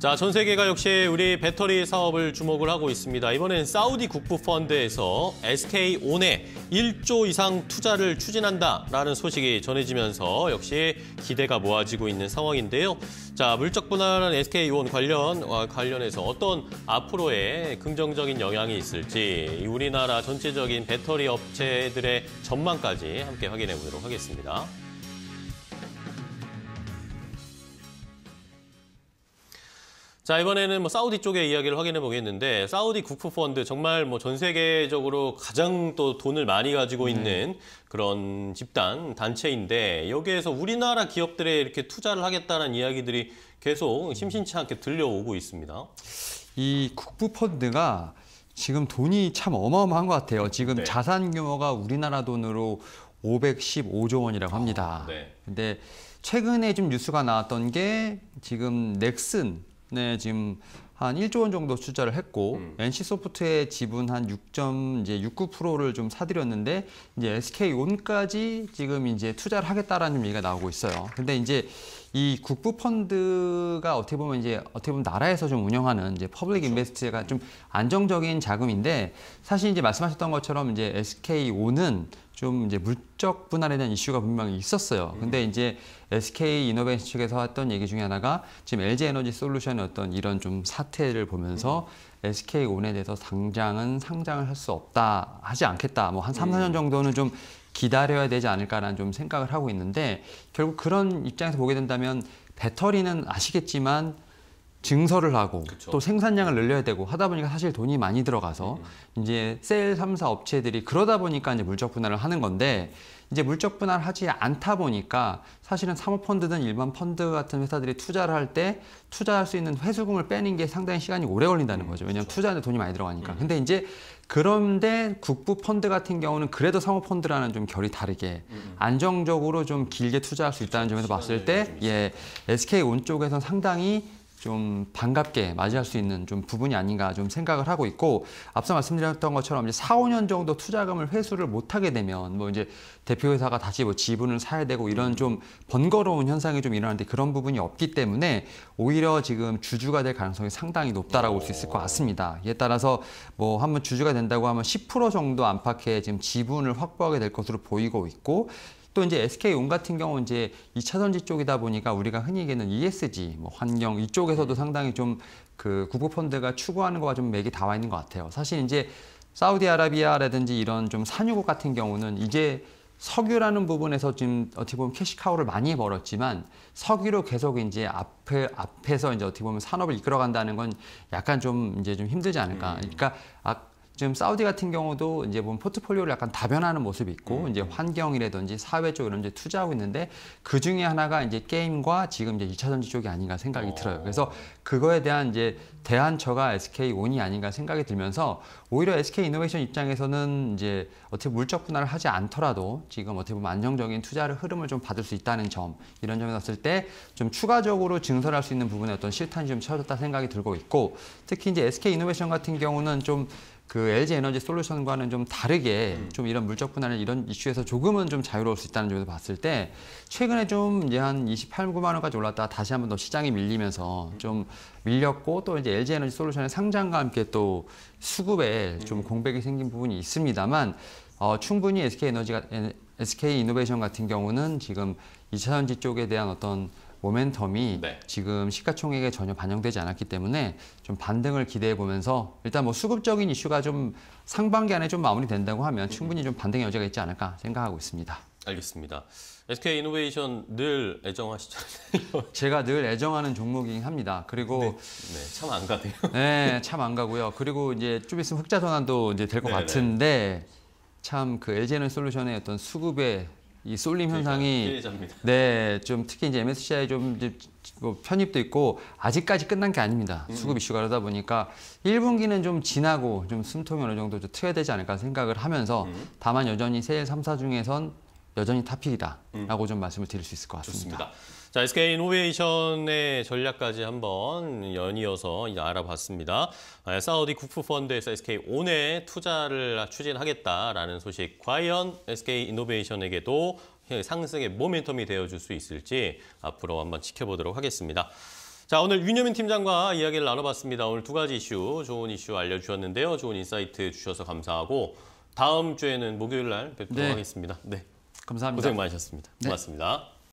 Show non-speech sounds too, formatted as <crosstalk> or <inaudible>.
자, 전 세계가 역시 우리 배터리 사업을 주목을 하고 있습니다. 이번엔 사우디 국부 펀드에서 SK 온에 1조 이상 투자를 추진한다라는 소식이 전해지면서 역시 기대가 모아지고 있는 상황인데요. 자, 물적 분할한 SK 온 관련 관련해서 어떤 앞으로의 긍정적인 영향이 있을지 우리나라 전체적인 배터리 업체들의 전망까지 함께 확인해 보도록 하겠습니다. 자 이번에는 뭐 사우디 쪽의 이야기를 확인해 보겠는데 사우디 국부 펀드 정말 뭐 전 세계적으로 가장 또 돈을 많이 가지고 네. 있는 네. 그런 집단 단체인데 여기에서 우리나라 기업들에 이렇게 투자를 하겠다는 이야기들이 계속 심심치 않게 들려오고 있습니다. 이 국부 펀드가 지금 돈이 참 어마어마한 것 같아요. 지금 네. 자산 규모가 우리나라 돈으로 515조 원이라고 합니다. 아, 네. 근데 최근에 좀 뉴스가 나왔던 게 지금 넥슨 네, 지금 한 1조 원 정도 투자를 했고 음. NC소프트의 지분 한 6.69%를 좀 사들였는데 이제 SK온까지 지금 이제 투자를 하겠다라는 얘기가 나오고 있어요. 근데 이제 이 국부 펀드가 어떻게 보면 이제 어떻게 보면 나라에서 좀 운영하는 이제 퍼블릭 그렇죠. 인베스트가 좀 안정적인 자금인데 사실 이제 말씀하셨던 것처럼 이제 SK온은 좀 이제 물적 분할에 대한 이슈가 분명히 있었어요. 음. 근데 이제 SK 이노베이션 측에서 했던 얘기 중에 하나가 지금 LG 에너지 솔루션의 어떤 이런 좀 사태를 보면서 SK 음. 온에 대해서 당장은 상장을 할 수 없다, 하지 않겠다. 뭐 한 3, 4년 음. 정도는 좀 기다려야 되지 않을까라는 좀 생각을 하고 있는데 결국 그런 입장에서 보게 된다면 배터리는 아시겠지만 증설을 하고 그쵸. 또 생산량을 늘려야 되고 하다 보니까 사실 돈이 많이 들어가서 음. 이제 셀 3사 업체들이 그러다 보니까 이제 물적 분할을 하는 건데 이제 물적 분할하지 않다 보니까 사실은 사모펀드든 일반 펀드 같은 회사들이 투자를 할 때 투자할 수 있는 회수금을 빼는 게 상당히 시간이 오래 걸린다는 음, 거죠. 왜냐하면 그렇죠. 투자하는 돈이 많이 들어가니까. 음. 근데 이제 그런데 국부 펀드 같은 경우는 그래도 사모펀드랑은좀 결이 다르게 음, 음. 안정적으로 좀 길게 투자할 수 있다는 점에서 봤을 때 예, SK 온 쪽에서는 상당히 좀 반갑게 맞이할 수 있는 좀 부분이 아닌가 좀 생각을 하고 있고 앞서 말씀드렸던 것처럼 이제 4, 5년 정도 투자금을 회수를 못 하게 되면 뭐 이제 대표회사가 다시 뭐 지분을 사야 되고 이런 좀 번거로운 현상이 좀 일어나는데 그런 부분이 없기 때문에 오히려 지금 주주가 될 가능성이 상당히 높다라고 볼 수 있을 것 같습니다. 이에 따라서 뭐 한번 주주가 된다고 하면 10% 정도 안팎의 지금 지분을 확보하게 될 것으로 보이고 있고 또 이제 SK온 같은 경우 이제 2차 전지 쪽이다 보니까 우리가 흔히 얘기하는 ESG, 뭐 환경 이쪽에서도 상당히 좀 그 국고 펀드가 추구하는 거와 좀 맥이 닿아 있는 것 같아요. 사실 이제 사우디아라비아라든지 이런 좀 산유국 같은 경우는 이제 석유라는 부분에서 지금 어떻게 보면 캐시카우를 많이 벌었지만 석유로 계속 이제 앞에 앞에서 이제 어떻게 보면 산업을 이끌어간다는 건 약간 좀 이제 좀 힘들지 않을까. 음. 그러니까 아, 지금 사우디 같은 경우도 이제 보면 포트폴리오를 약간 다변하는 모습이 있고 음. 이제 환경이라든지 사회 쪽 이런 데 투자하고 있는데 그 중에 하나가 이제 게임과 지금 이제 2차 전지 쪽이 아닌가 생각이 어. 들어요. 그래서 그거에 대한 이제 대안처가 SK 온이 아닌가 생각이 들면서 오히려 SK 이노베이션 입장에서는 이제 어떻게 물적 분할을 하지 않더라도 지금 어떻게 보면 안정적인 투자를 흐름을 좀 받을 수 있다는 점 이런 점에 봤을 때 좀 추가적으로 증설할 수 있는 부분에 어떤 실탄이 좀쳐졌다 생각이 들고 있고 특히 이제 SK 이노베이션 같은 경우는 좀그 LG 에너지 솔루션과는 좀 다르게 음. 좀 이런 물적 분할을 이런 이슈에서 조금은 좀 자유로울 수 있다는 점에서 봤을 때 최근에 좀 이제 한 28, 9만 원까지 올랐다 다시 한번 더 시장이 밀리면서 음. 좀 밀렸고 또 이제 LG 에너지 솔루션의 상장과 함께 또 수급에 음. 좀 공백이 생긴 부분이 있습니다만 어, 충분히 SK 에너지가 SK 이노베이션 같은 경우는 지금 이차전지 쪽에 대한 어떤 모멘텀이 네. 지금 시가총액에 전혀 반영되지 않았기 때문에 좀 반등을 기대해 보면서 일단 뭐 수급적인 이슈가 좀 상반기 안에 좀 마무리된다고 하면 충분히 좀 반등의 여지가 있지 않을까 생각하고 있습니다. 알겠습니다. SK 이노베이션 늘 애정하시잖아요. <laughs> 제가 늘 애정하는 종목이긴 합니다. 그리고 네, 네, 참안 가네요. <laughs> 네, 참 안 가고요. 그리고 이제 좀 있으면 흑자 전환도 이제 될것 네, 네. 같은데 참 그 LG에너지 솔루션의 어떤 수급의 이 쏠림 현상이 네, 좀 특히 이제 MSCI 좀 이제 뭐 편입도 있고 아직까지 끝난 게 아닙니다. 음. 수급 이슈가 그러다 보니까 1분기는 좀 지나고 좀 숨통이 어느 정도 좀 트여야 되지 않을까 생각을 하면서 음. 다만 여전히 세일 3사 중에선 여전히 탑픽이다라고 음. 좀 말씀을 드릴 수 있을 것 같습니다. 좋습니다. 자, SK 이노베이션의 전략까지 한번 연이어서 알아봤습니다. 아, 사우디 국부펀드에서 SK 온에 투자를 추진하겠다라는 소식, 과연 SK 이노베이션에게도 상승의 모멘텀이 되어줄 수 있을지 앞으로 한번 지켜보도록 하겠습니다. 자, 오늘 윤여민 팀장과 이야기를 나눠봤습니다. 오늘 두 가지 이슈, 좋은 이슈 알려주셨는데요. 좋은 인사이트 주셔서 감사하고 다음 주에는 목요일 날 뵙도록 네. 하겠습니다. 네. 감사합니다. 고생 많으셨습니다. 네. 고맙습니다.